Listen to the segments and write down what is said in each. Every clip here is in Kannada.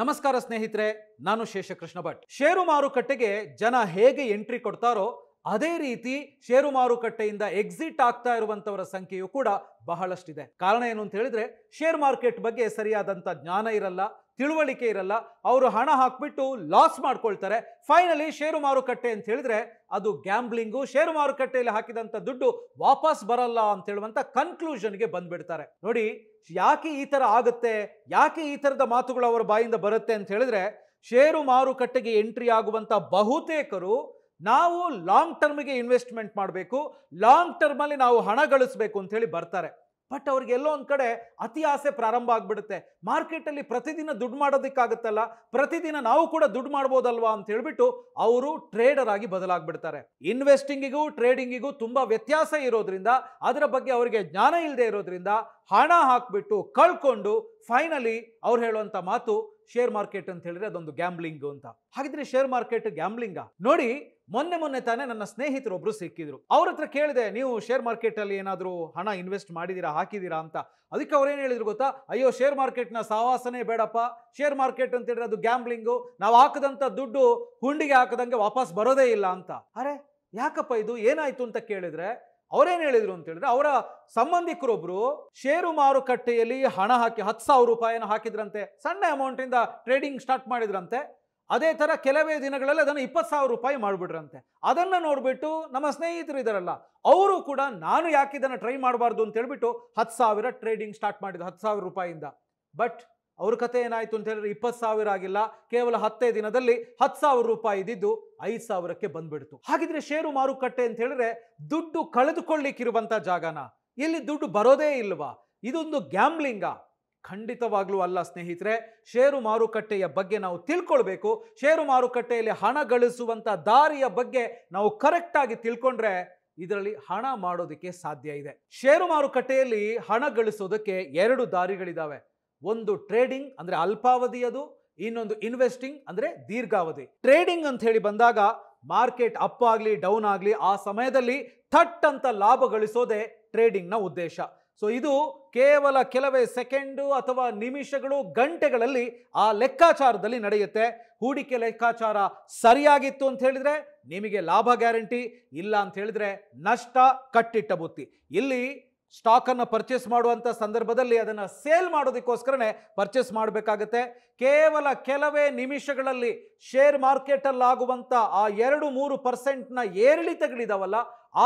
ನಮಸ್ಕಾರ ಸ್ನೇಹಿತರೆ ನಾನು ಶೇಷಕೃಷ್ಣ ಭಟ್ ಷೇರು ಮಾರುಕಟ್ಟೆಗೆ ಜನ ಹೇಗೆ ಎಂಟ್ರಿ ಕೊಡ್ತಾರೋ ಅದೇ ರೀತಿ ಷೇರು ಮಾರುಕಟ್ಟೆಯಿಂದ ಎಕ್ಸಿಟ್ ಆಗ್ತಾ ಇರುವಂತವರ ಸಂಖ್ಯೆಯು ಕೂಡ ಬಹಳಷ್ಟಿದೆ ಕಾರಣ ಏನು ಅಂತ ಹೇಳಿದ್ರೆ ಷೇರ್ ಮಾರ್ಕೆಟ್ ಬಗ್ಗೆ ಸರಿಯಾದಂಥ ಜ್ಞಾನ ಇರಲ್ಲ ತಿಳುವಳಿಕೆ ಇರಲ್ಲ ಅವರು ಹಣ ಹಾಕ್ಬಿಟ್ಟು ಲಾಸ್ ಮಾಡ್ಕೊಳ್ತಾರೆ ಫೈನಲಿ ಷೇರು ಮಾರುಕಟ್ಟೆ ಅಂತ ಹೇಳಿದ್ರೆ ಅದು ಗ್ಯಾಂಬ್ಲಿಂಗು ಷೇರು ಮಾರುಕಟ್ಟೆಯಲ್ಲಿ ಹಾಕಿದಂಥ ದುಡ್ಡು ವಾಪಸ್ ಬರಲ್ಲ ಅಂತ ಹೇಳುವಂತ ಕನ್ಕ್ಲೂಷನ್ಗೆ ಬಂದ್ಬಿಡ್ತಾರೆ ನೋಡಿ ಯಾಕೆ ಈ ಥರ ಆಗುತ್ತೆ ಯಾಕೆ ಈ ಥರದ ಮಾತುಗಳು ಅವರ ಬಾಯಿಂದ ಬರುತ್ತೆ ಅಂತ ಹೇಳಿದ್ರೆ ಷೇರು ಮಾರುಕಟ್ಟೆಗೆ ಎಂಟ್ರಿ ಆಗುವಂಥ ಬಹುತೇಕರು ನಾವು ಲಾಂಗ್ ಟರ್ಮಿಗೆ ಇನ್ವೆಸ್ಟ್ಮೆಂಟ್ ಮಾಡಬೇಕು ಲಾಂಗ್ ಟರ್ಮಲ್ಲಿ ನಾವು ಹಣ ಗಳಿಸಬೇಕು ಅಂತ ಹೇಳಿ ಬರ್ತಾರೆ ಬಟ್ ಅವ್ರಿಗೆ ಎಲ್ಲೋ ಒಂದು ಕಡೆ ಅತಿ ಆಸೆ ಪ್ರಾರಂಭ ಆಗಿಬಿಡುತ್ತೆ ಮಾರ್ಕೆಟಲ್ಲಿ ಪ್ರತಿದಿನ ದುಡ್ಡು ಮಾಡೋದಕ್ಕಾಗುತ್ತಲ್ಲ ಪ್ರತಿದಿನ ನಾವು ಕೂಡ ದುಡ್ಡು ಮಾಡ್ಬೋದಲ್ವಾ ಅಂತ ಹೇಳ್ಬಿಟ್ಟು ಅವರು ಟ್ರೇಡರ್ ಆಗಿ ಬದಲಾಗ್ಬಿಡ್ತಾರೆ ಇನ್ವೆಸ್ಟಿಂಗಿಗೂ ಟ್ರೇಡಿಂಗಿಗೂ ತುಂಬ ವ್ಯತ್ಯಾಸ ಇರೋದ್ರಿಂದ ಅದರ ಬಗ್ಗೆ ಅವರಿಗೆ ಜ್ಞಾನ ಇಲ್ಲದೆ ಇರೋದ್ರಿಂದ ಹಣ ಹಾಕ್ಬಿಟ್ಟು ಕಳ್ಕೊಂಡು ಫೈನಲಿ ಅವ್ರು ಹೇಳುವಂಥ ಮಾತು ಶೇರ್ ಮಾರ್ಕೆಟ್ ಅಂತ ಹೇಳಿದ್ರೆ ಅದೊಂದು ಗ್ಯಾಂಬ್ಲಿಂಗ್ ಅಂತ ಹಾಗಿದ್ರೆ ಶೇರ್ ಮಾರ್ಕೆಟ್ ಗ್ಯಾಂಬ್ಲಿಂಗ ನೋಡಿ ಮೊನ್ನೆ ಮೊನ್ನೆ ತಾನೇ ನನ್ನ ಸ್ನೇಹಿತರು ಒಬ್ರು ಸಿಕ್ಕಿದ್ರು ಅವ್ರ ಹತ್ರ ಕೇಳಿದೆ ನೀವು ಶೇರ್ ಮಾರ್ಕೆಟ್ ಅಲ್ಲಿ ಏನಾದರೂ ಹಣ ಇನ್ವೆಸ್ಟ್ ಮಾಡಿದೀರಾ ಹಾಕಿದೀರಾ ಅಂತ ಅದಕ್ಕೆ ಅವ್ರೇನು ಹೇಳಿದ್ರು ಗೊತ್ತಾ ಅಯ್ಯೋ ಶೇರ್ ಮಾರ್ಕೆಟ್ನ ಸಾವಾಸನೆ ಬೇಡಪ್ಪ ಶೇರ್ ಮಾರ್ಕೆಟ್ ಅಂತ ಹೇಳಿದ್ರೆ ಅದು ಗ್ಯಾಂಬ್ಲಿಂಗು ನಾವು ಹಾಕದಂತ ದುಡ್ಡು ಹುಂಡಿಗೆ ಹಾಕದಂಗೆ ವಾಪಸ್ ಬರೋದೇ ಇಲ್ಲ ಅಂತ ಅರೆ ಯಾಕಪ್ಪ ಇದು ಏನಾಯ್ತು ಅಂತ ಕೇಳಿದ್ರೆ ಅವರೇನು ಹೇಳಿದ್ರು ಅಂತ ಹೇಳಿದ್ರೆ ಅವರ ಸಂಬಂಧಿಕರೊಬ್ರು ಷೇರು ಮಾರುಕಟ್ಟೆಯಲ್ಲಿ ಹಣ ಹಾಕಿ ಹತ್ತು ಸಾವಿರ ರೂಪಾಯಿನ ಹಾಕಿದ್ರಂತೆ ಸಣ್ಣ ಅಮೌಂಟಿಂದ ಟ್ರೇಡಿಂಗ್ ಸ್ಟಾರ್ಟ್ ಮಾಡಿದ್ರಂತೆ ಅದೇ ಥರ ಕೆಲವೇ ದಿನಗಳಲ್ಲಿ ಅದನ್ನು ಇಪ್ಪತ್ತು ಸಾವಿರ ರೂಪಾಯಿ ಮಾಡಿಬಿಟ್ರಂತೆ ಅದನ್ನು ನೋಡಿಬಿಟ್ಟು ನಮ್ಮ ಸ್ನೇಹಿತರು ಇದರಲ್ಲ ಅವರು ಕೂಡ ನಾನು ಯಾಕೆ ಇದನ್ನು ಟ್ರೈ ಮಾಡಬಾರ್ದು ಅಂತ ಹೇಳ್ಬಿಟ್ಟು ಹತ್ತು ಸಾವಿರ ಟ್ರೇಡಿಂಗ್ ಸ್ಟಾರ್ಟ್ ಮಾಡಿದ್ರು ಹತ್ತು ಸಾವಿರ ರೂಪಾಯಿಂದ ಬಟ್ ಅವ್ರ ಕತೆ ಏನಾಯ್ತು ಅಂತ ಹೇಳಿದ್ರೆ ಇಪ್ಪತ್ತು ಸಾವಿರ ಆಗಿಲ್ಲ ಕೇವಲ ಹತ್ತೇ ದಿನದಲ್ಲಿ ಹತ್ತು ಸಾವಿರ ರೂಪಾಯಿ ಇದ್ದಿದ್ದು ಐದು ಸಾವಿರಕ್ಕೆ ಬಂದ್ಬಿಡ್ತು ಹಾಗಿದ್ರೆ ಷೇರು ಮಾರುಕಟ್ಟೆ ಅಂತ ಹೇಳಿದ್ರೆ ದುಡ್ಡು ಕಳೆದುಕೊಳ್ಳಿಕ್ಕಿರುವಂಥ ಜಾಗನ ಇಲ್ಲಿ ದುಡ್ಡು ಬರೋದೇ ಇಲ್ವಾ ಇದೊಂದು ಗ್ಯಾಮ್ಲಿಂಗ ಖಂಡಿತವಾಗ್ಲೂ ಅಲ್ಲ ಸ್ನೇಹಿತರೆ ಷೇರು ಮಾರುಕಟ್ಟೆಯ ಬಗ್ಗೆ ನಾವು ತಿಳ್ಕೊಳ್ಬೇಕು ಷೇರು ಮಾರುಕಟ್ಟೆಯಲ್ಲಿ ಹಣ ಗಳಿಸುವಂಥ ದಾರಿಯ ಬಗ್ಗೆ ನಾವು ಕರೆಕ್ಟಾಗಿ ತಿಳ್ಕೊಂಡ್ರೆ ಇದರಲ್ಲಿ ಹಣ ಮಾಡೋದಕ್ಕೆ ಸಾಧ್ಯ ಇದೆ ಷೇರು ಮಾರುಕಟ್ಟೆಯಲ್ಲಿ ಹಣ ಗಳಿಸೋದಕ್ಕೆ ಎರಡು ದಾರಿಗಳಿದ್ದಾವೆ ಒಂದು ಟ್ರೇಡಿಂಗ್ ಅಂದರೆ ಅಲ್ಪಾವಧಿಯದು ಇನ್ನೊಂದು ಇನ್ವೆಸ್ಟಿಂಗ್ ಅಂದರೆ ದೀರ್ಘಾವಧಿ ಟ್ರೇಡಿಂಗ್ ಅಂತ ಹೇಳಿ ಬಂದಾಗ ಮಾರ್ಕೆಟ್ ಅಪ್ ಆಗಲಿ ಡೌನ್ ಆಗಲಿ ಆ ಸಮಯದಲ್ಲಿ ಥಟ್ ಅಂತ ಲಾಭ ಗಳಿಸೋದೇ ಟ್ರೇಡಿಂಗ್ನ ಉದ್ದೇಶ ಸೊ ಇದು ಕೇವಲ ಕೆಲವೇ ಸೆಕೆಂಡು ಅಥವಾ ನಿಮಿಷಗಳು ಗಂಟೆಗಳಲ್ಲಿ ಆ ಲೆಕ್ಕಾಚಾರದಲ್ಲಿ ನಡೆಯುತ್ತೆ ಹೂಡಿಕೆ ಲೆಕ್ಕಾಚಾರ ಸರಿಯಾಗಿತ್ತು ಅಂತ ಹೇಳಿದ್ರೆ ನಿಮಗೆ ಲಾಭ ಗ್ಯಾರಂಟಿ ಇಲ್ಲ ಅಂತ ಹೇಳಿದ್ರೆ ನಷ್ಟ ಕಟ್ಟಿಟ್ಟ ಬುತ್ತಿ ಇಲ್ಲಿ ಸ್ಟಾಕನ್ನು ಪರ್ಚೇಸ್ ಮಾಡುವಂಥ ಸಂದರ್ಭದಲ್ಲಿ ಅದನ್ನು ಸೇಲ್ ಮಾಡೋದಕ್ಕೋಸ್ಕರನೇ ಪರ್ಚೇಸ್ ಮಾಡಬೇಕಾಗತ್ತೆ ಕೇವಲ ಕೆಲವೇ ನಿಮಿಷಗಳಲ್ಲಿ ಶೇರ್ ಮಾರ್ಕೆಟಲ್ಲಾಗುವಂಥ ಆ ಎರಡು ಮೂರು ಪರ್ಸೆಂಟ್ನ ಏರಿಳಿತಗಳಿದಾವಲ್ಲ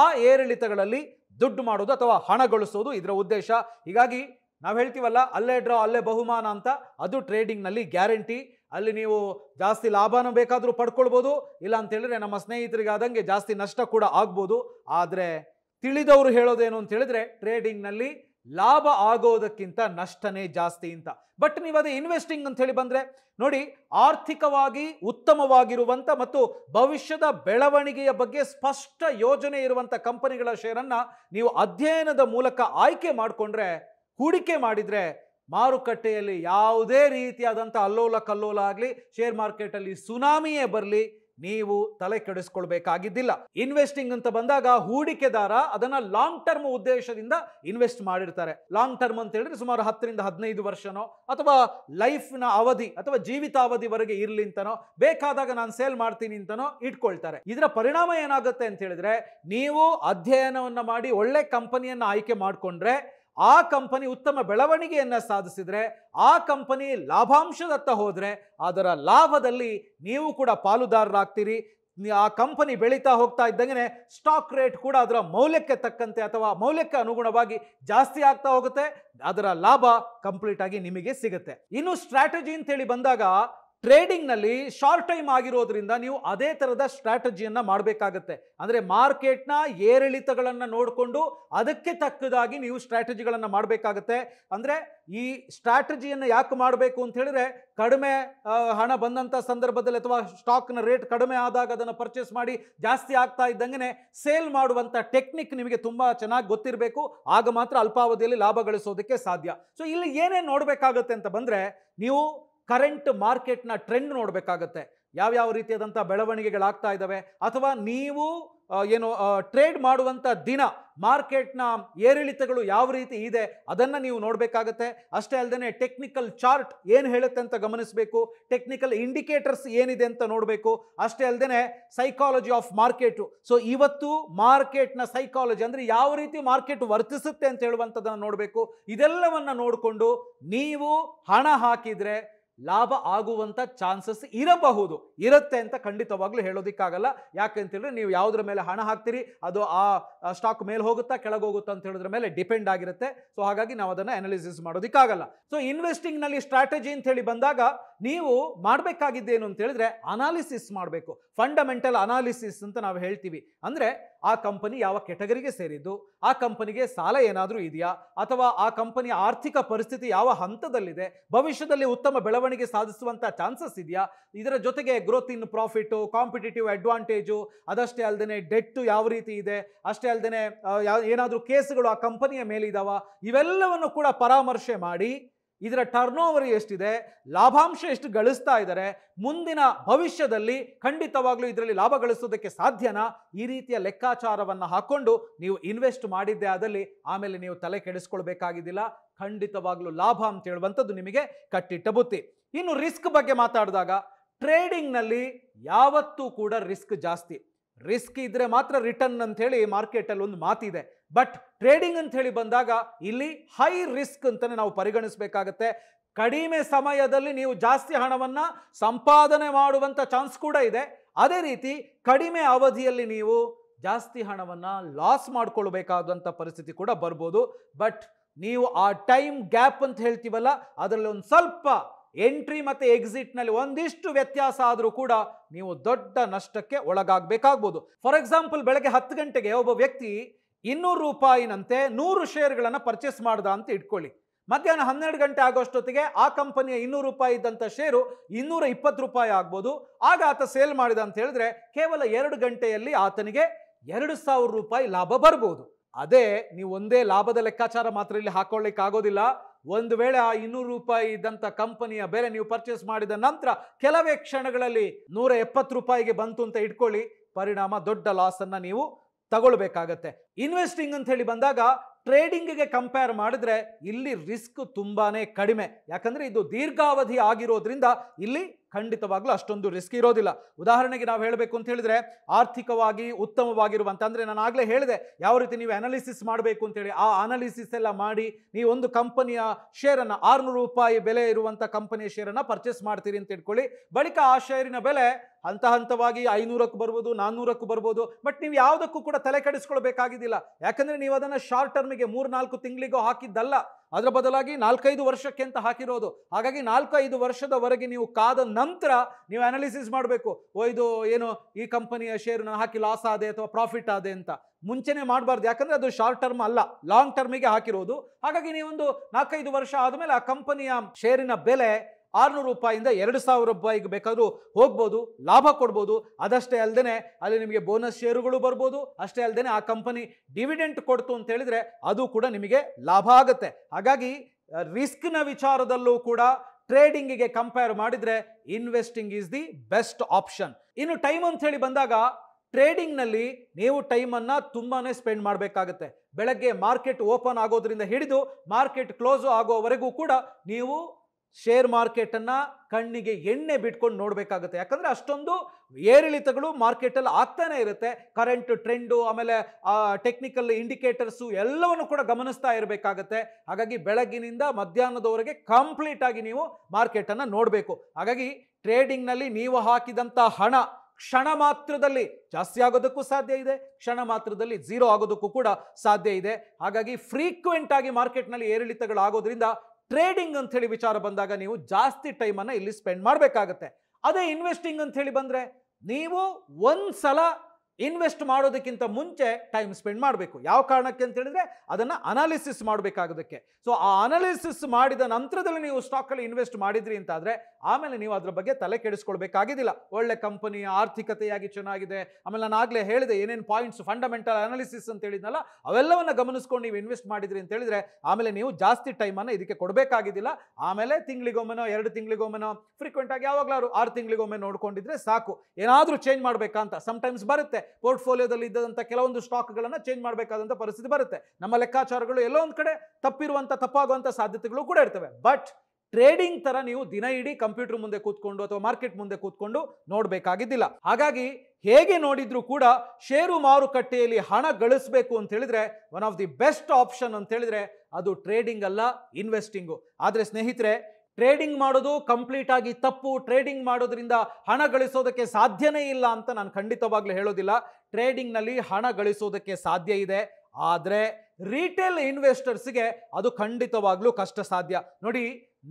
ಆ ಏರಿಳಿತಗಳಲ್ಲಿ ದುಡ್ಡು ಮಾಡೋದು ಅಥವಾ ಹಣ ಗಳಿಸೋದು ಇದರ ಉದ್ದೇಶ ಹೀಗಾಗಿ ನಾವು ಹೇಳ್ತೀವಲ್ಲ ಅಲ್ಲೇ ಡ್ರಾ ಅಲ್ಲೇ ಬಹುಮಾನ ಅಂತ ಅದು ಟ್ರೇಡಿಂಗ್ನಲ್ಲಿ ಗ್ಯಾರಂಟಿ ಅಲ್ಲಿ ನೀವು ಜಾಸ್ತಿ ಲಾಭನೂ ಬೇಕಾದರೂ ಪಡ್ಕೊಳ್ಬೋದು ಇಲ್ಲ ಅಂತೇಳಿದ್ರೆ ನಮ್ಮ ಸ್ನೇಹಿತರಿಗೆ ಆದಂಗೆ ಜಾಸ್ತಿ ನಷ್ಟ ಕೂಡ ಆಗ್ಬೋದು ಆದರೆ ತಿಳಿದವರು ಹೇಳೋದೇನು ಅಂತ ಹೇಳಿದ್ರೆ ಟ್ರೇಡಿಂಗ್ನಲ್ಲಿ ಲಾಭ ಆಗೋದಕ್ಕಿಂತ ನಷ್ಟನೇ ಜಾಸ್ತಿ ಅಂತ ಬಟ್ ನೀವು ಅದೇ ಇನ್ವೆಸ್ಟಿಂಗ್ ಅಂತ ಹೇಳಿ ಬಂದರೆ ನೋಡಿ ಆರ್ಥಿಕವಾಗಿ ಉತ್ತಮವಾಗಿರುವಂಥ ಮತ್ತು ಭವಿಷ್ಯದ ಬೆಳವಣಿಗೆಯ ಬಗ್ಗೆ ಸ್ಪಷ್ಟ ಯೋಜನೆ ಇರುವಂಥ ಕಂಪನಿಗಳ ಶೇರನ್ನು ನೀವು ಅಧ್ಯಯನದ ಮೂಲಕ ಆಯ್ಕೆ ಮಾಡಿಕೊಂಡ್ರೆ ಹೂಡಿಕೆ ಮಾಡಿದರೆ ಮಾರುಕಟ್ಟೆಯಲ್ಲಿ ಯಾವುದೇ ರೀತಿಯಾದಂಥ ಅಲ್ಲೋಲ ಕಲ್ಲೋಲ ಆಗಲಿ ಶೇರ್ ಮಾರ್ಕೆಟಲ್ಲಿ ಸುನಾಮಿಯೇ ಬರಲಿ ನೀವು ತಲೆ ಕೆಡಿಸ್ಕೊಳ್ಬೇಕಾಗಿದ್ದಿಲ್ಲ ಇನ್ವೆಸ್ಟಿಂಗ್ ಅಂತ ಬಂದಾಗ ಹೂಡಿಕೆದಾರ ಅದನ್ನ ಲಾಂಗ್ ಟರ್ಮ್ ಉದ್ದೇಶದಿಂದ ಇನ್ವೆಸ್ಟ್ ಮಾಡಿರ್ತಾರೆ ಲಾಂಗ್ ಟರ್ಮ್ ಅಂತ ಹೇಳಿದ್ರೆ ಸುಮಾರು ಹತ್ತರಿಂದ ಹದಿನೈದು ವರ್ಷನೋ ಅಥವಾ ಲೈಫ್ನ ಅವಧಿ ಅಥವಾ ಜೀವಿತಾವಧಿವರೆಗೆ ಇರ್ಲಿ ಅಂತನೋ ಬೇಕಾದಾಗ ನಾನು ಸೇಲ್ ಮಾಡ್ತೀನಿ ಅಂತನೋ ಇಟ್ಕೊಳ್ತಾರೆ ಇದರ ಪರಿಣಾಮ ಏನಾಗುತ್ತೆ ಅಂತ ಹೇಳಿದ್ರೆ ನೀವು ಅಧ್ಯಯನವನ್ನ ಮಾಡಿ ಒಳ್ಳೆ ಕಂಪನಿಯನ್ನ ಆಯ್ಕೆ ಮಾಡಿಕೊಂಡ್ರೆ ಆ ಕಂಪನಿ ಉತ್ತಮ ಬೆಳವಣಿಗೆಯನ್ನು ಸಾಧಿಸಿದರೆ ಆ ಕಂಪನಿ ಲಾಭಾಂಶದತ್ತ ಹೋದರೆ ಅದರ ಲಾಭದಲ್ಲಿ ನೀವು ಕೂಡ ಪಾಲುದಾರರಾಗ್ತೀರಿ ಆ ಕಂಪನಿ ಬೆಳೀತಾ ಹೋಗ್ತಾ ಇದ್ದಂಗೆ ಸ್ಟಾಕ್ ರೇಟ್ ಕೂಡ ಅದರ ಮೌಲ್ಯಕ್ಕೆ ತಕ್ಕಂತೆ ಅಥವಾ ಮೌಲ್ಯಕ್ಕೆ ಅನುಗುಣವಾಗಿ ಜಾಸ್ತಿ ಆಗ್ತಾ ಹೋಗುತ್ತೆ ಅದರ ಲಾಭ ಕಂಪ್ಲೀಟ್ ಆಗಿ ನಿಮಗೆ ಸಿಗುತ್ತೆ ಇನ್ನು ಸ್ಟ್ರಾಟಜಿ ಅಂತೇಳಿ ಬಂದಾಗ ಟ್ರೇಡಿಂಗ್ನಲ್ಲಿ ಶಾರ್ಟ್ ಟೈಮ್ ಆಗಿರೋದ್ರಿಂದ ನೀವು ಅದೇ ಥರದ ಸ್ಟ್ರಾಟಜಿಯನ್ನು ಮಾಡಬೇಕಾಗತ್ತೆ ಅಂದರೆ ಮಾರ್ಕೆಟ್ನ ಏರಿಳಿತಗಳನ್ನು ನೋಡಿಕೊಂಡು ಅದಕ್ಕೆ ತಕ್ಕದಾಗಿ ನೀವು ಸ್ಟ್ರಾಟಜಿಗಳನ್ನು ಮಾಡಬೇಕಾಗತ್ತೆ ಅಂದರೆ ಈ ಸ್ಟ್ರಾಟಜಿಯನ್ನು ಯಾಕೆ ಮಾಡಬೇಕು ಅಂತ ಹೇಳಿದ್ರೆ ಕಡಿಮೆ ಹಣ ಬಂದಂಥ ಸಂದರ್ಭದಲ್ಲಿ ಅಥವಾ ಸ್ಟಾಕ್ನ ರೇಟ್ ಕಡಿಮೆ ಆದಾಗ ಅದನ್ನು ಪರ್ಚೇಸ್ ಮಾಡಿ ಜಾಸ್ತಿ ಆಗ್ತಾ ಇದ್ದಂಗೆ ಸೇಲ್ ಮಾಡುವಂಥ ಟೆಕ್ನಿಕ್ ನಿಮಗೆ ತುಂಬ ಚೆನ್ನಾಗಿ ಗೊತ್ತಿರಬೇಕು ಆಗ ಮಾತ್ರ ಅಲ್ಪಾವಧಿಯಲ್ಲಿ ಲಾಭ ಗಳಿಸೋದಕ್ಕೆ ಸಾಧ್ಯ ಸೊ ಇಲ್ಲಿ ಏನೇನು ನೋಡಬೇಕಾಗತ್ತೆ ಅಂತ ಬಂದರೆ ನೀವು ಕರೆಂಟ್ ಮಾರ್ಕೆಟ್ನ ಟ್ರೆಂಡ್ ನೋಡಬೇಕಾಗತ್ತೆ ಯಾವ್ಯಾವ ರೀತಿಯಾದಂಥ ಬೆಳವಣಿಗೆಗಳಾಗ್ತಾ ಇದ್ದಾವೆ ಅಥವಾ ನೀವು ಏನು ಟ್ರೇಡ್ ಮಾಡುವಂಥ ದಿನ ಮಾರ್ಕೆಟ್ನ ಏರಿಳಿತಗಳು ಯಾವ ರೀತಿ ಇದೆ ಅದನ್ನು ನೀವು ನೋಡಬೇಕಾಗತ್ತೆ ಅಷ್ಟೇ ಅಲ್ಲದೆ ಟೆಕ್ನಿಕಲ್ ಚಾರ್ಟ್ ಏನು ಹೇಳುತ್ತೆ ಅಂತ ಗಮನಿಸಬೇಕು ಟೆಕ್ನಿಕಲ್ ಇಂಡಿಕೇಟರ್ಸ್ ಏನಿದೆ ಅಂತ ನೋಡಬೇಕು ಅಷ್ಟೇ ಅಲ್ಲದೆ ಸೈಕಾಲಜಿ ಆಫ್ ಮಾರ್ಕೆಟು ಸೊ ಇವತ್ತು ಮಾರ್ಕೆಟ್ನ ಸೈಕಾಲಜಿ ಅಂದರೆ ಯಾವ ರೀತಿ ಮಾರ್ಕೆಟ್ ವರ್ತಿಸುತ್ತೆ ಅಂತ ಹೇಳುವಂಥದ್ದನ್ನು ನೋಡಬೇಕು ಇದೆಲ್ಲವನ್ನು ನೋಡಿಕೊಂಡು ನೀವು ಹಣ ಹಾಕಿದರೆ ಲಾಭ ಆಗುವಂಥ ಚಾನ್ಸಸ್ ಇರಬಹುದು ಇರುತ್ತೆ ಅಂತ ಖಂಡಿತವಾಗ್ಲೂ ಹೇಳೋದಿಕ್ಕಾಗಲ್ಲ ಯಾಕೆ ಅಂತೇಳಿದ್ರೆ ನೀವು ಯಾವುದ್ರ ಮೇಲೆ ಹಣ ಹಾಕ್ತೀರಿ ಅದು ಆ ಸ್ಟಾಕ್ ಮೇಲೆ ಹೋಗುತ್ತಾ ಕೆಳಗೆ ಹೋಗುತ್ತಾ ಅಂತ ಹೇಳಿದ್ರ ಮೇಲೆ ಡಿಪೆಂಡ್ ಆಗಿರುತ್ತೆ ಸೊ ಹಾಗಾಗಿ ನಾವು ಅದನ್ನು ಅನಾಲಿಸಿಸ್ ಮಾಡೋದಕ್ಕಾಗಲ್ಲ ಸೊ ಇನ್ವೆಸ್ಟಿಂಗ್ನಲ್ಲಿ ಸ್ಟ್ರಾಟಜಿ ಅಂತ ಹೇಳಿ ಬಂದಾಗ ನೀವು ಮಾಡಬೇಕಾಗಿದ್ದೇನು ಅಂತ ಹೇಳಿದ್ರೆ ಅನಾಲಿಸಿಸ್ ಮಾಡಬೇಕು ಫಂಡಮೆಂಟಲ್ ಅನಾಲಿಸಿಸ್ ಅಂತ ನಾವು ಹೇಳ್ತೀವಿ ಅಂದರೆ ಆ ಕಂಪನಿ ಯಾವ ಕೆಟಗರಿಗೆ ಸೇರಿದ್ದು ಆ ಕಂಪನಿಗೆ ಸಾಲ ಏನಾದರೂ ಇದೆಯಾ ಅಥವಾ ಆ ಕಂಪನಿಯ ಆರ್ಥಿಕ ಪರಿಸ್ಥಿತಿ ಯಾವ ಹಂತದಲ್ಲಿದೆ ಭವಿಷ್ಯದಲ್ಲಿ ಉತ್ತಮ ಬೆಳವಣಿಗೆ ಸಾಧಿಸುವಂಥ ಚಾನ್ಸಸ್ ಇದೆಯಾ ಇದರ ಜೊತೆಗೆ growth in profit competitive advantage ಅದಷ್ಟೇ ಅಲ್ಲದೆ ಡೆಟ್ಟು ಯಾವ ರೀತಿ ಇದೆ ಅಷ್ಟೇ ಅಲ್ಲದೆ ಏನಾದರೂ ಕೇಸ್ಗಳು ಆ ಕಂಪನಿಯ ಮೇಲಿದ್ದಾವ ಇವೆಲ್ಲವನ್ನು ಕೂಡ ಪರಾಮರ್ಶೆ ಮಾಡಿ ಇದರ ಟರ್ನ್ ಓವರ್ ಎಷ್ಟಿದೆ ಲಾಭಾಂಶ ಎಷ್ಟು ಗಳಿಸ್ತಾ ಇದ್ದಾರೆ ಮುಂದಿನ ಭವಿಷ್ಯದಲ್ಲಿ ಖಂಡಿತವಾಗ್ಲೂ ಇದರಲ್ಲಿ ಲಾಭ ಗಳಿಸೋದಕ್ಕೆ ಸಾಧ್ಯನಾ ಈ ರೀತಿಯ ಲೆಕ್ಕಾಚಾರವನ್ನು ಹಾಕ್ಕೊಂಡು ನೀವು ಇನ್ವೆಸ್ಟ್ ಮಾಡಿದ್ದೆ ಆದಲ್ಲಿ ಆಮೇಲೆ ನೀವು ತಲೆ ಕೆಡಿಸ್ಕೊಳ್ಬೇಕಾಗಿದ್ದಿಲ್ಲ ಖಂಡಿತವಾಗ್ಲೂ ಲಾಭ ಅಂತ ಹೇಳುವಂಥದ್ದು ನಿಮಗೆ ಕಟ್ಟಿಟ್ಟ ಬುತ್ತಿ ಇನ್ನು ರಿಸ್ಕ್ ಬಗ್ಗೆ ಮಾತಾಡಿದಾಗ ಟ್ರೇಡಿಂಗ್ನಲ್ಲಿ ಯಾವತ್ತೂ ಕೂಡ ರಿಸ್ಕ್ ಜಾಸ್ತಿ ರಿಸ್ಕ್ ಇದ್ರೆ ಮಾತ್ರ ರಿಟರ್ನ್ ಅಂತ ಹೇಳಿ ಮಾರ್ಕೆಟಲ್ಲಿ ಒಂದು ಮಾತಿದೆ ಬಟ್ ಟ್ರೇಡಿಂಗ್ ಅಂತ ಹೇಳಿ ಬಂದಾಗ ಇಲ್ಲಿ ಹೈ ರಿಸ್ಕ್ ಅಂತಲೇ ನಾವು ಪರಿಗಣಿಸಬೇಕಾಗತ್ತೆ ಕಡಿಮೆ ಸಮಯದಲ್ಲಿ ನೀವು ಜಾಸ್ತಿ ಹಣವನ್ನು ಸಂಪಾದನೆ ಮಾಡುವಂಥ ಚಾನ್ಸ್ ಕೂಡ ಇದೆ ಅದೇ ರೀತಿ ಕಡಿಮೆ ಅವಧಿಯಲ್ಲಿ ನೀವು ಜಾಸ್ತಿ ಹಣವನ್ನು ಲಾಸ್ ಮಾಡ್ಕೊಳ್ಬೇಕಾದಂಥ ಪರಿಸ್ಥಿತಿ ಕೂಡ ಬರ್ಬೋದು ಬಟ್ ನೀವು ಆ ಟೈಮ್ ಗ್ಯಾಪ್ ಅಂತ ಹೇಳ್ತೀವಲ್ಲ ಅದರಲ್ಲಿ ಒಂದು ಸ್ವಲ್ಪ ಎಂಟ್ರಿ ಮತ್ತು ಎಕ್ಸಿಟ್ನಲ್ಲಿ ಒಂದಿಷ್ಟು ವ್ಯತ್ಯಾಸ ಆದರೂ ಕೂಡ ನೀವು ದೊಡ್ಡ ನಷ್ಟಕ್ಕೆ ಒಳಗಾಗಬೇಕಾಗ್ಬೋದು ಫಾರ್ ಎಕ್ಸಾಂಪಲ್ ಬೆಳಗ್ಗೆ ಹತ್ತು ಗಂಟೆಗೆ ಒಬ್ಬ ವ್ಯಕ್ತಿ ಇನ್ನೂರು ರೂಪಾಯಿನಂತೆ ನೂರು ಷೇರ್ಗಳನ್ನ ಪರ್ಚೇಸ್ ಮಾಡ್ದ ಅಂತ ಇಟ್ಕೊಳ್ಳಿ ಮಧ್ಯಾಹ್ನ ಹನ್ನೆರಡು ಗಂಟೆ ಆಗೋಷ್ಟೊತ್ತಿಗೆ ಆ ಕಂಪನಿಯ ಇನ್ನೂರು ರೂಪಾಯಿ ಇದ್ದಂಥ ಷೇರು ಇನ್ನೂರ ಇಪ್ಪತ್ತು ರೂಪಾಯಿ ಆಗ್ಬೋದು ಆಗ ಆತ ಸೇಲ್ ಮಾಡಿದ ಅಂತ ಹೇಳಿದ್ರೆ ಕೇವಲ ಎರಡು ಗಂಟೆಯಲ್ಲಿ ಆತನಿಗೆ ಎರಡು ಸಾವಿರ ರೂಪಾಯಿ ಲಾಭ ಬರ್ಬೋದು ಅದೇ ನೀವು ಒಂದೇ ಲಾಭದ ಲೆಕ್ಕಾಚಾರ ಮಾತ್ರ ಇಲ್ಲಿ ಹಾಕೊಳ್ಳಿಕ್ಕೆ ಆಗೋದಿಲ್ಲ ಒಂದು ವೇಳೆ ಆ ಇನ್ನೂರು ರೂಪಾಯಿ ಇದ್ದಂಥ ಕಂಪನಿಯ ಬೆಲೆ ನೀವು ಪರ್ಚೇಸ್ ಮಾಡಿದ ನಂತರ ಕೆಲವೇ ಕ್ಷಣಗಳಲ್ಲಿ ನೂರ ಎಪ್ಪತ್ತು ರೂಪಾಯಿಗೆ ಬಂತು ಅಂತ ಇಟ್ಕೊಳ್ಳಿ ಪರಿಣಾಮ ದೊಡ್ಡ ಲಾಸನ್ನು ನೀವು ತಗೊಳ್ಬೇಕಾಗತ್ತೆ ಇನ್ವೆಸ್ಟಿಂಗ್ ಅಂತ ಹೇಳಿ ಬಂದಾಗ ಟ್ರೇಡಿಂಗ್ಗೆ ಕಂಪೇರ್ ಮಾಡಿದ್ರೆ ಇಲ್ಲಿ ರಿಸ್ಕ್ ತುಂಬಾನೇ ಕಡಿಮೆ ಯಾಕಂದ್ರೆ ಇದು ದೀರ್ಘಾವಧಿ ಆಗಿರೋದ್ರಿಂದ ಇಲ್ಲಿ ಖಂಡಿತವಾಗ್ಲೂ ಅಷ್ಟೊಂದು ರಿಸ್ಕ್ ಇರೋದಿಲ್ಲ ಉದಾಹರಣೆಗೆ ನಾವು ಹೇಳಬೇಕು ಅಂತ ಹೇಳಿದ್ರೆ ಆರ್ಥಿಕವಾಗಿ ಉತ್ತಮವಾಗಿರುವಂಥ ಅಂದರೆ ನಾನು ಆಗಲೇ ಹೇಳಿದೆ ಯಾವ ರೀತಿ ನೀವು ಅನಾಲಿಸಿಸ್ ಮಾಡಬೇಕು ಅಂತೇಳಿ ಆ ಅನಾಲಿಸಿಸ್ ಎಲ್ಲ ಮಾಡಿ ನೀವು ಒಂದು ಕಂಪನಿಯ ಶೇರನ್ನು ಆರುನೂರು ರೂಪಾಯಿ ಬೆಲೆ ಇರುವಂಥ ಕಂಪನಿಯ ಶೇರನ್ನು ಪರ್ಚೇಸ್ ಮಾಡ್ತೀರಿ ಅಂತ ಇಟ್ಕೊಳ್ಳಿ ಬಳಿಕ ಆ ಶೇರಿನ ಬೆಲೆ ಹಂತ ಹಂತವಾಗಿ ಐನೂರಕ್ಕೂ ಬರ್ಬೋದು ನಾನ್ನೂರಕ್ಕೂ ಬರ್ಬೋದು ಬಟ್ ನೀವು ಯಾವುದಕ್ಕೂ ಕೂಡ ತಲೆ ಕೆಡಿಸ್ಕೊಳ್ಬೇಕಾಗಿದ್ದಿಲ್ಲ ಯಾಕಂದರೆ ನೀವು ಅದನ್ನು ಶಾರ್ಟ್ ಟರ್ಮಿಗೆ ಮೂರು ನಾಲ್ಕು ತಿಂಗಳಿಗೂ ಹಾಕಿದ್ದಲ್ಲ ಅದರ ಬದಲಾಗಿ ನಾಲ್ಕೈದು ವರ್ಷಕ್ಕೆ ಅಂತ ಹಾಕಿರೋದು ಹಾಗಾಗಿ ನಾಲ್ಕೈದು ವರ್ಷದವರೆಗೆ ನೀವು ಕಾದ ನಂತರ ನೀವು ಅನಾಲಿಸಿಸ್ ಮಾಡಬೇಕು ಓ ಇದು ಏನು ಈ ಕಂಪನಿಯ ಶೇರ್ ನಾನು ಹಾಕಿ ಲಾಸ್ ಆದೆ ಅಥವಾ ಪ್ರಾಫಿಟ್ ಆದೆ ಅಂತ ಮುಂಚೆನೆ ಮಾಡಬಾರ್ದು ಯಾಕಂದರೆ ಅದು ಶಾರ್ಟ್ ಟರ್ಮ್ ಅಲ್ಲ ಲಾಂಗ್ ಟರ್ಮಿಗೆ ಹಾಕಿರೋದು ಹಾಗಾಗಿ ನೀವೊಂದು ನಾಲ್ಕೈದು ವರ್ಷ ಆದಮೇಲೆ ಆ ಕಂಪನಿಯ ಶೇರಿನ ಬೆಲೆ ಆರುನೂರು ರೂಪಾಯಿಂದ ಎರಡು ಸಾವಿರ ರೂಪಾಯಿಗೆ ಬೇಕಾದರೂ ಹೋಗ್ಬೋದು ಲಾಭ ಕೊಡ್ಬೋದು ಅದಷ್ಟೇ ಅಲ್ಲದೆ ಅಲ್ಲಿ ನಿಮಗೆ ಬೋನಸ್ ಶೇರುಗಳು ಬರ್ಬೋದು ಅಷ್ಟೇ ಅಲ್ಲದೆ ಆ ಕಂಪನಿ ಡಿವಿಡೆಂಟ್ ಕೊಡ್ತು ಅಂತ ಹೇಳಿದರೆ ಅದು ಕೂಡ ನಿಮಗೆ ಲಾಭ ಆಗುತ್ತೆ ಹಾಗಾಗಿ ರಿಸ್ಕ್ನ ವಿಚಾರದಲ್ಲೂ ಕೂಡ ಟ್ರೇಡಿಂಗಿಗೆ ಕಂಪೇರ್ ಮಾಡಿದರೆ investing is the best option ಇನ್ನು ಟೈಮ್ ಅಂತ ಹೇಳಿ ಬಂದಾಗ ಟ್ರೇಡಿಂಗ್ನಲ್ಲಿ ನೀವು ಟೈಮನ್ನು ತುಂಬಾ ಸ್ಪೆಂಡ್ ಮಾಡಬೇಕಾಗತ್ತೆ ಬೆಳಗ್ಗೆ ಮಾರ್ಕೆಟ್ ಓಪನ್ ಆಗೋದ್ರಿಂದ ಹಿಡಿದು ಮಾರ್ಕೆಟ್ ಕ್ಲೋಸ್ ಆಗೋವರೆಗೂ ಕೂಡ ನೀವು ಶೇರ್ ಮಾರ್ಕೆಟನ್ನು ಕಣ್ಣಿಗೆ ಎಣ್ಣೆ ಬಿಟ್ಕೊಂಡು ನೋಡಬೇಕಾಗುತ್ತೆ ಯಾಕಂದರೆ ಅಷ್ಟೊಂದು ಏರಿಳಿತಗಳು ಮಾರ್ಕೆಟಲ್ಲಿ ಆಗ್ತಾನೆ ಇರುತ್ತೆ ಕರೆಂಟ್ ಟ್ರೆಂಡು ಆಮೇಲೆ ಟೆಕ್ನಿಕಲ್ ಇಂಡಿಕೇಟರ್ಸು ಎಲ್ಲವನ್ನು ಕೂಡ ಗಮನಿಸ್ತಾ ಇರಬೇಕಾಗತ್ತೆ ಹಾಗಾಗಿ ಬೆಳಗಿನಿಂದ ಮಧ್ಯಾಹ್ನದವರೆಗೆ ಕಂಪ್ಲೀಟಾಗಿ ನೀವು ಮಾರ್ಕೆಟನ್ನು ನೋಡಬೇಕು ಹಾಗಾಗಿ ಟ್ರೇಡಿಂಗ್ನಲ್ಲಿ ನೀವು ಹಾಕಿದಂಥ ಹಣ ಕ್ಷಣ ಮಾತ್ರದಲ್ಲಿ ಜಾಸ್ತಿ ಆಗೋದಕ್ಕೂ ಸಾಧ್ಯ ಇದೆ ಕ್ಷಣ ಮಾತ್ರದಲ್ಲಿ ಜೀರೋ ಆಗೋದಕ್ಕೂ ಕೂಡ ಸಾಧ್ಯ ಇದೆ ಹಾಗಾಗಿ ಫ್ರೀಕ್ವೆಂಟ್ ಆಗಿ ಮಾರ್ಕೆಟ್ನಲ್ಲಿ ಏರಿಳಿತಗಳಾಗೋದ್ರಿಂದ ಟ್ರೇಡಿಂಗ್ ಅಂತ ಹೇಳಿ ವಿಚಾರ ಬಂದಾಗ ನೀವು ಜಾಸ್ತಿ ಟೈಮನ್ನು ಇಲ್ಲಿ ಸ್ಪೆಂಡ್ ಮಾಡಬೇಕಾಗತ್ತೆ ಅದೇ ಇನ್ವೆಸ್ಟಿಂಗ್ ಅಂತ ಹೇಳಿ ಬಂದರೆ ನೀವು ಒಂದು ಸಲ ಇನ್ವೆಸ್ಟ್ ಮಾಡೋದಕ್ಕಿಂತ ಮುಂಚೆ ಟೈಮ್ ಸ್ಪೆಂಡ್ ಮಾಡಬೇಕು ಯಾವ ಕಾರಣಕ್ಕೆ ಅಂತ ಹೇಳಿದ್ರೆ ಅದನ್ನು ಅನಾಲಿಸಿಸ್ ಮಾಡಬೇಕಾಗೋದಕ್ಕೆ ಸೊ ಆ ಅನಾಲಿಸಿಸ್ ಮಾಡಿದ ನಂತರದಲ್ಲಿ ನೀವು ಸ್ಟಾಕಲ್ಲಿ ಇನ್ವೆಸ್ಟ್ ಮಾಡಿದ್ರಿ ಅಂತಾದರೆ ಆಮೇಲೆ ನೀವು ಅದರ ಬಗ್ಗೆ ತಲೆ ಕೆಡಿಸ್ಕೊಳ್ಬೇಕಾಗಿದ್ದಿಲ್ಲ ಒಳ್ಳೆ ಕಂಪನಿಯ ಆರ್ಥಿಕತೆಯಾಗಿ ಚೆನ್ನಾಗಿದೆ ಆಮೇಲೆ ನಾನು ಆಗಲೇ ಹೇಳಿದೆ ಏನೇನು ಪಾಯಿಂಟ್ಸ್ ಫಂಡಮೆಂಟಲ್ ಅನಾಲಿಸಿಸ್ ಅಂತ ಹೇಳಿದ್ನಲ್ಲ ಅವೆಲ್ಲವನ್ನು ಗಮನಿಸ್ಕೊಂಡು ನೀವು ಇನ್ವೆಸ್ಟ್ ಮಾಡಿದ್ರಿ ಅಂತ ಹೇಳಿದ್ರೆ ಆಮೇಲೆ ನೀವು ಜಾಸ್ತಿ ಟೈಮನ್ನು ಇದಕ್ಕೆ ಕೊಡಬೇಕಾಗಿದ್ದಿಲ್ಲ ಆಮೇಲೆ ತಿಂಗಳಿಗೊಮ್ಮೆನೋ ಎರಡು ತಿಂಗಳಿಗೊಮ್ಮೆನೋ ಫ್ರೀಕ್ವೆಂಟ್ ಆಗಿ ಯಾವಾಗಲಾರು ಆರು ತಿಂಗಳಿಗೊಮ್ಮೆ ನೋಡ್ಕೊಂಡಿದ್ರೆ ಸಾಕು ಏನಾದರೂ ಚೇಂಜ್ ಮಾಡಬೇಕಾ ಅಂತ ಟೈಮ್ಸ್ ಬರುತ್ತೆ ಪೋರ್ಟ್ಫೋಲಿಯೋದಲ್ಲಿ ಇದ್ದಂಥ ಕೆಲವೊಂದು ಸ್ಟಾಕ್ಗಳನ್ನು ಚೇಂಜ್ ಮಾಡಬೇಕಾದಂಥ ಪರಿಸ್ಥಿತಿ ಬರುತ್ತೆ ನಮ್ಮ ಲೆಕ್ಕಾಚಾರಗಳು ಎಲ್ಲೋ ಒಂದ್ ಕಡೆ ತಪ್ಪಿರುವಂಥ ತಪ್ಪಾಗುವಂಥ ಸಾಧ್ಯತೆಗಳು ಕೂಡ ಇರ್ತವೆ ಬಟ್ ಟ್ರೇಡಿಂಗ್ ತರ ನೀವು ದಿನ ಇಡೀ ಕಂಪ್ಯೂಟರ್ ಮುಂದೆ ಕೂತ್ಕೊಂಡು ಅಥವಾ ಮಾರ್ಕೆಟ್ ಮುಂದೆ ಕೂತ್ಕೊಂಡು ನೋಡಬೇಕಾಗಿದ್ದಿಲ್ಲ ಹಾಗಾಗಿ ಹೇಗೆ ನೋಡಿದ್ರು ಕೂಡ ಷೇರು ಮಾರುಕಟ್ಟೆಯಲ್ಲಿ ಹಣ ಗಳಿಸಬೇಕು ಅಂತ ಹೇಳಿದ್ರೆ one of the best option ಅಂತ ಹೇಳಿದ್ರೆ ಅದು ಟ್ರೇಡಿಂಗ್ ಅಲ್ಲ ಇನ್ವೆಸ್ಟಿಂಗು ಆದರೆ ಸ್ನೇಹಿತರೆ ಟ್ರೇಡಿಂಗ್ ಮಾಡೋದು ಕಂಪ್ಲೀಟ್ ಆಗಿ ತಪ್ಪು ಟ್ರೇಡಿಂಗ್ ಮಾಡೋದ್ರಿಂದ ಹಣ ಗಳಿಸೋದಕ್ಕೆ ಸಾಧ್ಯನೇ ಇಲ್ಲ ಅಂತ ನಾನು ಖಂಡಿತವಾಗ್ಲೂ ಹೇಳೋದಿಲ್ಲ ಟ್ರೇಡಿಂಗ್ನಲ್ಲಿ ಹಣ ಗಳಿಸೋದಕ್ಕೆ ಸಾಧ್ಯ ಇದೆ ಆದರೆ ರೀಟೇಲ್ ಇನ್ವೆಸ್ಟರ್ಸ್ಗೆ ಅದು ಖಂಡಿತವಾಗ್ಲೂ ಕಷ್ಟ ಸಾಧ್ಯ ನೋಡಿ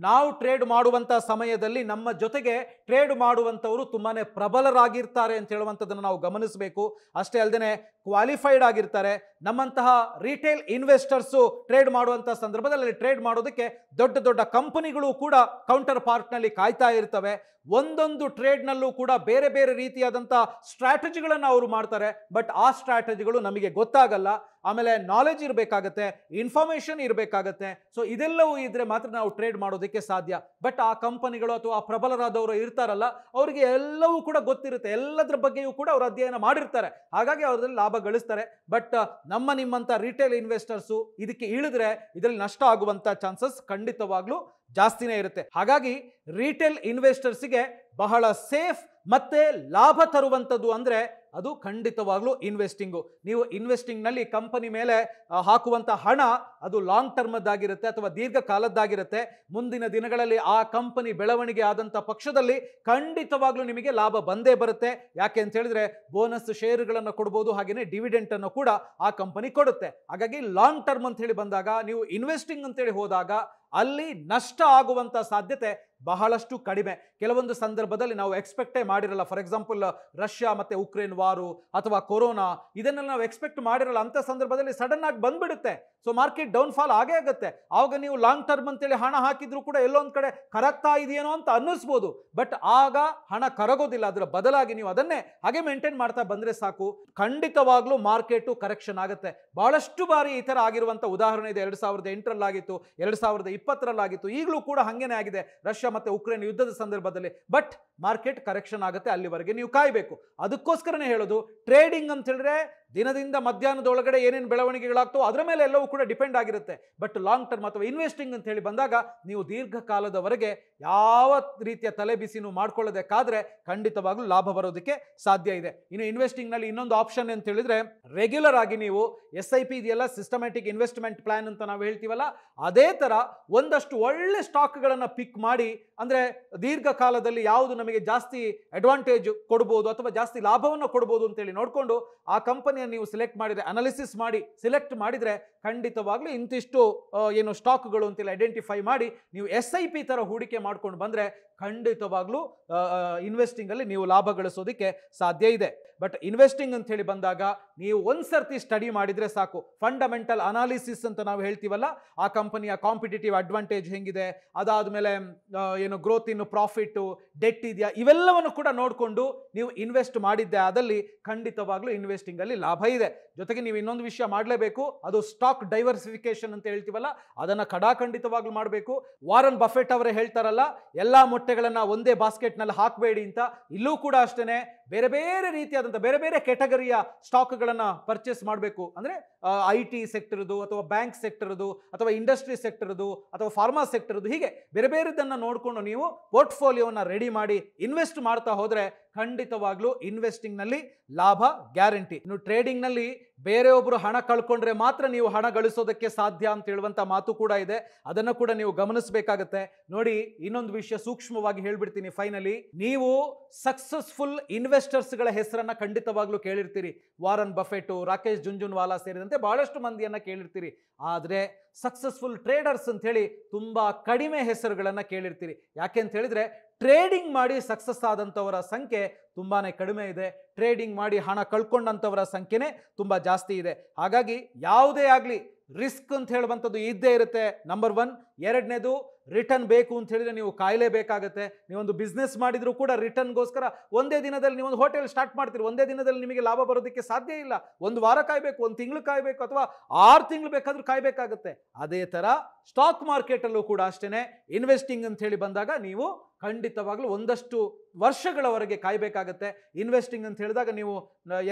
ನಾವು ಟ್ರೇಡ್ ಮಾಡುವಂಥ ಸಮಯದಲ್ಲಿ ನಮ್ಮ ಜೊತೆಗೆ ಟ್ರೇಡ್ ಮಾಡುವಂಥವರು ತುಂಬಾ ಪ್ರಬಲರಾಗಿರ್ತಾರೆ ಅಂತ ಹೇಳುವಂಥದ್ದನ್ನು ನಾವು ಗಮನಿಸಬೇಕು ಅಷ್ಟೇ ಅಲ್ಲದೆ ಕ್ವಾಲಿಫೈಡ್ ಆಗಿರ್ತಾರೆ ನಮ್ಮಂತಹ ರಿಟೇಲ್ ಇನ್ವೆಸ್ಟರ್ಸು ಟ್ರೇಡ್ ಮಾಡುವಂಥ ಸಂದರ್ಭದಲ್ಲಿ ಟ್ರೇಡ್ ಮಾಡೋದಕ್ಕೆ ದೊಡ್ಡ ದೊಡ್ಡ ಕಂಪನಿಗಳು ಕೂಡ ಕೌಂಟರ್ ಪಾರ್ಟ್ನಲ್ಲಿ ಕಾಯ್ತಾ ಇರ್ತವೆ ಒಂದೊಂದು ಟ್ರೇಡ್ನಲ್ಲೂ ಕೂಡ ಬೇರೆ ಬೇರೆ ರೀತಿಯಾದಂಥ ಸ್ಟ್ರಾಟಜಿಗಳನ್ನು ಅವರು ಮಾಡ್ತಾರೆ ಬಟ್ ಆ ಸ್ಟ್ರಾಟಜಿಗಳು ನಮಗೆ ಗೊತ್ತಾಗಲ್ಲ ಆಮೇಲೆ ನಾಲೆಜ್ ಇರಬೇಕಾಗತ್ತೆ ಇನ್ಫಾರ್ಮೇಶನ್ ಇರಬೇಕಾಗತ್ತೆ ಸೊ ಇದೆಲ್ಲವೂ ಇದ್ರೆ ಮಾತ್ರ ನಾವು ಟ್ರೇಡ್ ಮಾಡೋದಕ್ಕೆ ಸಾಧ್ಯ ಬಟ್ ಆ ಕಂಪನಿಗಳು ಅಥವಾ ಆ ಪ್ರಬಲರಾದವರು ಇರ್ತಾರಲ್ಲ ಅವರಿಗೆ ಎಲ್ಲವೂ ಕೂಡ ಗೊತ್ತಿರುತ್ತೆ ಎಲ್ಲದರ ಬಗ್ಗೆಯೂ ಕೂಡ ಅವರು ಅಧ್ಯಯನ ಮಾಡಿರ್ತಾರೆ ಹಾಗಾಗಿ ಅವರಲ್ಲಿ ಲಾಭ ಗಳಿಸ್ತಾರೆ ಬಟ್ ನಮ್ಮ ನಿಮ್ಮಂತ ರಿಟೇಲ್ ಇನ್ವೆಸ್ಟರ್ಸ್ ಇದಕ್ಕೆ ಇಳಿದ್ರೆ ಇದರಲ್ಲಿ ನಷ್ಟ ಆಗುವಂತ ಚಾನ್ಸಸ್ ಖಂಡಿತವಾಗ್ಲೂ ಜಾಸ್ತಿನೇ ಇರುತ್ತೆ ಹಾಗಾಗಿ ರಿಟೇಲ್ ಇನ್ವೆಸ್ಟರ್ಸಿಗೆ ಬಹಳ ಸೇಫ್ ಮತ್ತೆ ಲಾಭ ತರುವಂಥದ್ದು ಅಂದರೆ ಅದು ಖಂಡಿತವಾಗ್ಲೂ ಇನ್ವೆಸ್ಟಿಂಗು ನೀವು ಇನ್ವೆಸ್ಟಿಂಗ್ನಲ್ಲಿ ಕಂಪನಿ ಮೇಲೆ ಹಾಕುವಂಥ ಹಣ ಅದು ಲಾಂಗ್ ಟರ್ಮದ್ದಾಗಿರುತ್ತೆ ಅಥವಾ ದೀರ್ಘಕಾಲದ್ದಾಗಿರುತ್ತೆ ಮುಂದಿನ ದಿನಗಳಲ್ಲಿ ಆ ಕಂಪನಿ ಬೆಳವಣಿಗೆ ಆದಂಥ ಪಕ್ಷದಲ್ಲಿ ಖಂಡಿತವಾಗಲೂ ನಿಮಗೆ ಲಾಭ ಬಂದೇ ಬರುತ್ತೆ ಯಾಕೆ ಅಂತ ಹೇಳಿದ್ರೆ ಬೋನಸ್ ಕೊಡಬಹುದು ಕೊಡ್ಬೋದು ಹಾಗೆಯೇ ಡಿವಿಡೆಂಟನ್ನು ಕೂಡ ಆ ಕಂಪನಿ ಕೊಡುತ್ತೆ ಹಾಗಾಗಿ ಲಾಂಗ್ ಟರ್ಮ್ ಅಂತ ಹೇಳಿ ಬಂದಾಗ ನೀವು ಇನ್ವೆಸ್ಟಿಂಗ್ ಅಂತೇಳಿ ಹೋದಾಗ ಅಲ್ಲಿ ನಷ್ಟ ಆಗುವಂಥ ಸಾಧ್ಯತೆ ಬಹಳಷ್ಟು ಕಡಿಮೆ ಕೆಲವೊಂದು ಸಂದರ್ಭದಲ್ಲಿ ನಾವು ಎಕ್ಸ್ಪೆಕ್ಟೇ ಮಾಡಿರಲ್ಲ ಫಾರ್ ಎಕ್ಸಾಂಪಲ್ ರಷ್ಯಾ ಮತ್ತೆ ಉಕ್ರೇನ್ ವಾರು ಅಥವಾ ಕೊರೋನಾ ಇದನ್ನೆಲ್ಲ ನಾವು ಎಕ್ಸ್ಪೆಕ್ಟ್ ಮಾಡಿರಲ್ಲ ಅಂತ ಸಂದರ್ಭದಲ್ಲಿ ಸಡನ್ ಆಗಿ ಬಂದ್ಬಿಡುತ್ತೆ ಸೊ ಮಾರ್ಕೆಟ್ ಡೌನ್ ಫಾಲ್ ಆಗೇ ಆಗುತ್ತೆ ಆವಾಗ ನೀವು ಲಾಂಗ್ ಟರ್ಮ್ ಅಂತೇಳಿ ಹಣ ಹಾಕಿದ್ರು ಕೂಡ ಎಲ್ಲೊಂದು ಕಡೆ ಕರಗ್ತಾ ಇದೆಯೇನೋ ಅಂತ ಅನ್ನಿಸ್ಬೋದು ಬಟ್ ಆಗ ಹಣ ಕರಗೋದಿಲ್ಲ ಅದರ ಬದಲಾಗಿ ನೀವು ಅದನ್ನೇ ಹಾಗೆ ಮೇಂಟೈನ್ ಮಾಡ್ತಾ ಬಂದ್ರೆ ಸಾಕು ಖಂಡಿತವಾಗ್ಲೂ ಮಾರ್ಕೆಟ್ ಕರೆಕ್ಷನ್ ಆಗುತ್ತೆ ಬಹಳಷ್ಟು ಬಾರಿ ಈ ತರ ಆಗಿರುವಂಥ ಉದಾಹರಣೆ ಇದೆ ಎರಡ್ ಸಾವಿರದ ಎಂಟರಲ್ಲಾಗಿತ್ತು ಎರಡ್ ಸಾವಿರದ ಇಪ್ಪತ್ತರಲ್ಲಾಗಿತ್ತು ಈಗಲೂ ಕೂಡ ಹಂಗೇನೆ ಆಗಿದೆ ರಷ್ಯಾ ರಷ್ಯಾ ಉಕ್ರೇನ್ ಯುದ್ಧದ ಸಂದರ್ಭದಲ್ಲಿ ಬಟ್ ಮಾರ್ಕೆಟ್ ಕರೆಕ್ಷನ್ ಆಗುತ್ತೆ ಅಲ್ಲಿವರೆಗೆ ನೀವು ಕಾಯಬೇಕು ಅದಕ್ಕೋಸ್ಕರನೇ ಹೇಳೋದು ಟ್ರೇಡಿಂಗ್ ಅಂತ ಹೇಳಿದ್ರೆ ದಿನದಿಂದ ಮಧ್ಯಾಹ್ನದೊಳಗಡೆ ಏನೇನು ಬೆಳವಣಿಗೆಗಳಾಗ್ತೋ ಅದರ ಮೇಲೆ ಎಲ್ಲವೂ ಕೂಡ ಡಿಪೆಂಡ್ ಆಗಿರುತ್ತೆ ಬಟ್ ಲಾಂಗ್ ಟರ್ಮ್ ಅಥವಾ ಇನ್ವೆಸ್ಟಿಂಗ್ ಅಂತ ಹೇಳಿ ಬಂದಾಗ ನೀವು ದೀರ್ಘಕಾಲದವರೆಗೆ ಯಾವ ರೀತಿಯ ತಲೆ ಬಿಸಿನೂ ಮಾಡ್ಕೊಳ್ಳೋದಕ್ಕಾದ್ರೆ ಖಂಡಿತವಾಗ್ಲೂ ಲಾಭ ಬರೋದಕ್ಕೆ ಸಾಧ್ಯ ಇದೆ ಇನ್ನು ಇನ್ವೆಸ್ಟಿಂಗ್ನಲ್ಲಿ ಇನ್ನೊಂದು ಆಪ್ಷನ್ ಅಂತ ಹೇಳಿದ್ರೆ ರೆಗ್ಯುಲರ್ ಆಗಿ ನೀವು ಎಸ್ ಐ ಪಿ ಇದೆಯಲ್ಲ ಸಿಸ್ಟಮ್ಯಾಟಿಕ್ ಇನ್ವೆಸ್ಟ್ಮೆಂಟ್ ಪ್ಲಾನ್ ಅಂತ ನಾವು ಹೇಳ್ತೀವಲ್ಲ ಅದೇ ಥರ ಒಂದಷ್ಟು ಒಳ್ಳೆ ಸ್ಟಾಕ್ಗಳನ್ನು ಪಿಕ್ ಮಾಡಿ ಅಂದರೆ ದೀರ್ಘಕಾಲದಲ್ಲಿ ಯಾವುದು ನಮಗೆ ಜಾಸ್ತಿ ಅಡ್ವಾಂಟೇಜ್ ಕೊಡ್ಬೋದು ಅಥವಾ ಜಾಸ್ತಿ ಲಾಭವನ್ನು ಕೊಡ್ಬೋದು ಅಂತೇಳಿ ನೋಡಿಕೊಂಡು ಆ ಕಂಪನಿಯನ್ನು ನೀವು ಸೆಲೆಕ್ಟ್ ಮಾಡಿದರೆ ಅನಾಲಿಸಿಸ್ ಮಾಡಿ ಸೆಲೆಕ್ಟ್ ಮಾಡಿದರೆ ಖಂಡಿತವಾಗ್ಲೂ ಇಂತಿಷ್ಟು ಏನು ಸ್ಟಾಕ್ಗಳು ಅಂತೇಳಿ ಐಡೆಂಟಿಫೈ ಮಾಡಿ ನೀವು ಎಸ್ ಐ ಪಿ ಥರ ಹೂಡಿಕೆ ಮಾಡ್ಕೊಂಡು ಬಂದರೆ ಖಂಡಿತವಾಗ್ಲೂ ಇನ್ವೆಸ್ಟಿಂಗಲ್ಲಿ ನೀವು ಲಾಭ ಗಳಿಸೋದಕ್ಕೆ ಸಾಧ್ಯ ಇದೆ ಬಟ್ ಇನ್ವೆಸ್ಟಿಂಗ್ ಅಂತ ಹೇಳಿ ಬಂದಾಗ ನೀವು ಒಂದ್ಸರ್ತಿ ಸ್ಟಡಿ ಮಾಡಿದರೆ ಸಾಕು ಫಂಡಮೆಂಟಲ್ ಅನಾಲಿಸಿಸ್ ಅಂತ ನಾವು ಹೇಳ್ತೀವಲ್ಲ ಆ ಕಂಪನಿಯ ಕಾಂಪಿಟೇಟಿವ್ ಅಡ್ವಾಂಟೇಜ್ ಹೆಂಗಿದೆ ಅದಾದಮೇಲೆ ಏನು ಗ್ರೋತ್ ಇನ್ನು ಪ್ರಾಫಿಟ್ಟು ಡೆಟ್ ಇದೆಯಾ ಇವೆಲ್ಲವನ್ನು ಕೂಡ ನೋಡಿಕೊಂಡು ನೀವು ಇನ್ವೆಸ್ಟ್ ಮಾಡಿದ್ದೆ ಅದಲ್ಲಿ ಖಂಡಿತವಾಗ್ಲೂ ಇನ್ವೆಸ್ಟಿಂಗಲ್ಲಿ ಲಾಭ ಇದೆ ಜೊತೆಗೆ ನೀವು ಇನ್ನೊಂದು ವಿಷಯ ಮಾಡಲೇಬೇಕು ಅದು ಸ್ಟಾಕ್ ಡೈವರ್ಸಿಫಿಕೇಶನ್ ಅಂತ ಹೇಳ್ತೀವಲ್ಲ ಅದನ್ನು ಖಂಡಿತವಾಗ್ಲೂ ಮಾಡಬೇಕು ವಾರನ್ ಬಫೆಟ್ ಅವರೇ ಹೇಳ್ತಾರಲ್ಲ ಎಲ್ಲ ಮೊಟ್ಟೆಗಳನ್ನು ಒಂದೇ ಬಾಸ್ಕೆಟ್ನಲ್ಲಿ ಹಾಕಬೇಡಿ ಅಂತ ಇಲ್ಲೂ ಕೂಡ ಅಷ್ಟೇ ಬೇರೆ ಬೇರೆ ರೀತಿಯಾದಂಥ ಬೇರೆ ಬೇರೆ ಕೆಟಗರಿಯ ಸ್ಟಾಕ್ಗಳನ್ನು ಪರ್ಚೇಸ್ ಮಾಡಬೇಕು ಅಂದರೆ ಐ ಟಿ ಸೆಕ್ಟರ್ದು ಅಥವಾ ಬ್ಯಾಂಕ್ ಸೆಕ್ಟರ್ದು ಅಥವಾ ಇಂಡಸ್ಟ್ರಿ ಸೆಕ್ಟರ್ದು ಅಥವಾ ಫಾರ್ಮಾ ಸೆಕ್ಟರ್ದು ಹೀಗೆ ಬೇರೆ ಬೇರೆದನ್ನ ನೋಡಿಕೊಂಡು ನೀವು ಪೋರ್ಟ್ಫೋಲಿಯೋನ ರೆಡಿ ಮಾಡಿ ಇನ್ವೆಸ್ಟ್ ಮಾಡ್ತಾ ಹೋದ್ರೆ ಖಂಡಿತವಾಗ್ಲೂ ಇನ್ವೆಸ್ಟಿಂಗ್ ನಲ್ಲಿ ಲಾಭ ಗ್ಯಾರಂಟಿ ಇನ್ನು ಟ್ರೇಡಿಂಗ್ ನಲ್ಲಿ ಬೇರೆಯೊಬ್ಬರು ಹಣ ಕಳ್ಕೊಂಡ್ರೆ ಮಾತ್ರ ನೀವು ಹಣ ಗಳಿಸೋದಕ್ಕೆ ಸಾಧ್ಯ ಅಂತ ಹೇಳುವಂತ ಮಾತು ಕೂಡ ಇದೆ ಅದನ್ನು ಕೂಡ ನೀವು ಗಮನಿಸಬೇಕಾಗತ್ತೆ ನೋಡಿ ಇನ್ನೊಂದು ವಿಷಯ ಸೂಕ್ಷ್ಮವಾಗಿ ಹೇಳ್ಬಿಡ್ತೀನಿ ಫೈನಲಿ ನೀವು ಸಕ್ಸಸ್ಫುಲ್ ಇನ್ವೆಸ್ಟರ್ಸ್ ಗಳ ಹೆಸರನ್ನ ಖಂಡಿತವಾಗ್ಲೂ ಕೇಳಿರ್ತೀರಿ ವಾರನ್ ಬಫೆಟ್ ರಾಕೇಶ್ ಜುಂಜುನ್ವಾಲಾ ಸೇರಿದಂತೆ ಬಹಳಷ್ಟು ಮಂದಿಯನ್ನ ಕೇಳಿರ್ತೀರಿ ಆದ್ರೆ ಸಕ್ಸಸ್ಫುಲ್ ಟ್ರೇಡರ್ಸ್ ಅಂತ ಹೇಳಿ ತುಂಬಾ ಕಡಿಮೆ ಹೆಸರುಗಳನ್ನ ಕೇಳಿರ್ತೀರಿ ಯಾಕೆ ಅಂತ ಹೇಳಿದ್ರೆ ಟ್ರೇಡಿಂಗ್ ಮಾಡಿ ಸಕ್ಸಸ್ ಆದಂಥವರ ಸಂಖ್ಯೆ ತುಂಬಾ ಕಡಿಮೆ ಇದೆ ಟ್ರೇಡಿಂಗ್ ಮಾಡಿ ಹಣ ಕಳ್ಕೊಂಡಂಥವರ ಸಂಖ್ಯೆನೇ ತುಂಬ ಜಾಸ್ತಿ ಇದೆ ಹಾಗಾಗಿ ಯಾವುದೇ ಆಗಲಿ ರಿಸ್ಕ್ ಅಂತ ಹೇಳುವಂಥದ್ದು ಇದ್ದೇ ಇರುತ್ತೆ ನಂಬರ್ ಒನ್ ಎರಡನೇದು ರಿಟರ್ನ್ ಬೇಕು ಅಂತ ಹೇಳಿದ್ರೆ ನೀವು ಕಾಯಿಲೆ ಬೇಕಾಗುತ್ತೆ ನೀವೊಂದು ಬಿಸ್ನೆಸ್ ಮಾಡಿದರೂ ಕೂಡ ರಿಟರ್ನ್ಗೋಸ್ಕರ ಒಂದೇ ದಿನದಲ್ಲಿ ನೀವೊಂದು ಹೋಟೆಲ್ ಸ್ಟಾರ್ಟ್ ಮಾಡ್ತೀರಿ ಒಂದೇ ದಿನದಲ್ಲಿ ನಿಮಗೆ ಲಾಭ ಬರೋದಕ್ಕೆ ಸಾಧ್ಯ ಇಲ್ಲ ಒಂದು ವಾರ ಕಾಯಬೇಕು ಒಂದು ತಿಂಗಳು ಕಾಯಬೇಕು ಅಥವಾ ಆರು ತಿಂಗಳು ಬೇಕಾದರೂ ಕಾಯಬೇಕಾಗತ್ತೆ ಅದೇ ಥರ ಸ್ಟಾಕ್ ಮಾರ್ಕೆಟಲ್ಲೂ ಕೂಡ ಅಷ್ಟೇನೆ ಇನ್ವೆಸ್ಟಿಂಗ್ ಅಂತ ಹೇಳಿ ಬಂದಾಗ ನೀವು ಖಂಡಿತವಾಗಲೂ ಒಂದಷ್ಟು ವರ್ಷಗಳವರೆಗೆ ಕಾಯಬೇಕಾಗತ್ತೆ ಇನ್ವೆಸ್ಟಿಂಗ್ ಅಂತ ಹೇಳಿದಾಗ ನೀವು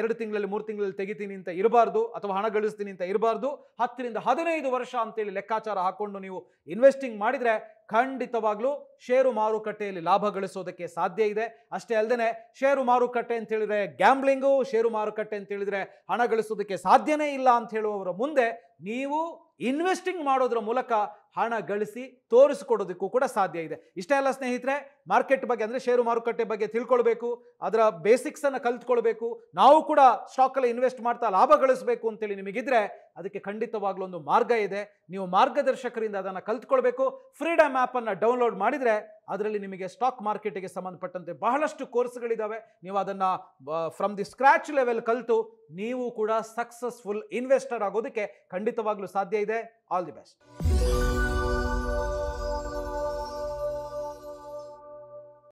ಎರಡು ತಿಂಗಳಲ್ಲಿ ಮೂರು ತಿಂಗಳಲ್ಲಿ ತೆಗಿತೀನಿ ಅಂತ ಇರಬಾರ್ದು ಅಥವಾ ಹಣ ಗಳಿಸ್ತೀನಿ ಅಂತ ಇರಬಾರ್ದು ಹತ್ತರಿಂದ ಹದಿನೈದು ವರ್ಷ ಅಂತೇಳಿ ಲೆಕ್ಕಾಚಾರ ಹಾಕೊಂಡು ನೀವು ಇನ್ವೆಸ್ಟಿಂಗ್ ಮಾಡಿದರೆ ಖಂಡಿತವಾಗ್ಲೂ ಷೇರು ಮಾರುಕಟ್ಟೆಯಲ್ಲಿ ಲಾಭ ಗಳಿಸೋದಕ್ಕೆ ಸಾಧ್ಯ ಇದೆ ಅಷ್ಟೇ ಅಲ್ಲದೆ ಷೇರು ಮಾರುಕಟ್ಟೆ ಅಂತ ಹೇಳಿದ್ರೆ ಗ್ಯಾಂಬ್ಲಿಂಗು ಷೇರು ಮಾರುಕಟ್ಟೆ ಅಂತ ಹೇಳಿದ್ರೆ ಹಣ ಗಳಿಸೋದಕ್ಕೆ ಸಾಧ್ಯನೇ ಇಲ್ಲ ಅಂತ ಹೇಳುವವರ ಮುಂದೆ ನೀವು ಇನ್ವೆಸ್ಟಿಂಗ್ ಮಾಡೋದ್ರ ಮೂಲಕ ಹಣ ಗಳಿಸಿ ತೋರಿಸಿಕೊಡೋದಕ್ಕೂ ಕೂಡ ಸಾಧ್ಯ ಇದೆ ಇಷ್ಟೇ ಅಲ್ಲ ಸ್ನೇಹಿತರೆ ಮಾರ್ಕೆಟ್ ಬಗ್ಗೆ ಅಂದರೆ ಷೇರು ಮಾರುಕಟ್ಟೆ ಬಗ್ಗೆ ತಿಳ್ಕೊಳ್ಬೇಕು ಅದರ ಬೇಸಿಕ್ಸನ್ನು ಕಲ್ತ್ಕೊಳ್ಬೇಕು ನಾವು ಕೂಡ ಸ್ಟಾಕಲ್ಲಿ ಇನ್ವೆಸ್ಟ್ ಮಾಡ್ತಾ ಲಾಭ ಗಳಿಸಬೇಕು ಅಂತೇಳಿ ನಿಮಗಿದ್ರೆ ಅದಕ್ಕೆ ಖಂಡಿತವಾಗ್ಲೂ ಒಂದು ಮಾರ್ಗ ಇದೆ ನೀವು ಮಾರ್ಗದರ್ಶಕರಿಂದ ಅದನ್ನು ಕಲ್ತ್ಕೊಳ್ಬೇಕು ಫ್ರೀಡಮ್ ಆ್ಯಪನ್ನು ಡೌನ್ಲೋಡ್ ಮಾಡಿದರೆ ಅದರಲ್ಲಿ ನಿಮಗೆ ಸ್ಟಾಕ್ ಮಾರ್ಕೆಟಿಗೆ ಸಂಬಂಧಪಟ್ಟಂತೆ ಬಹಳಷ್ಟು ಕೋರ್ಸ್ಗಳಿದ್ದಾವೆ ನೀವು ಅದನ್ನು ಫ್ರಮ್ ದಿ ಸ್ಕ್ರ್ಯಾಚ್ ಲೆವೆಲ್ ಕಲಿತು ನೀವು ಕೂಡ ಸಕ್ಸಸ್ಫುಲ್ ಇನ್ವೆಸ್ಟರ್ ಆಗೋದಕ್ಕೆ ಖಂಡಿತವಾಗ್ಲೂ ಸಾಧ್ಯ ಇದೆ ಆಲ್ ದಿ ಬೆಸ್ಟ್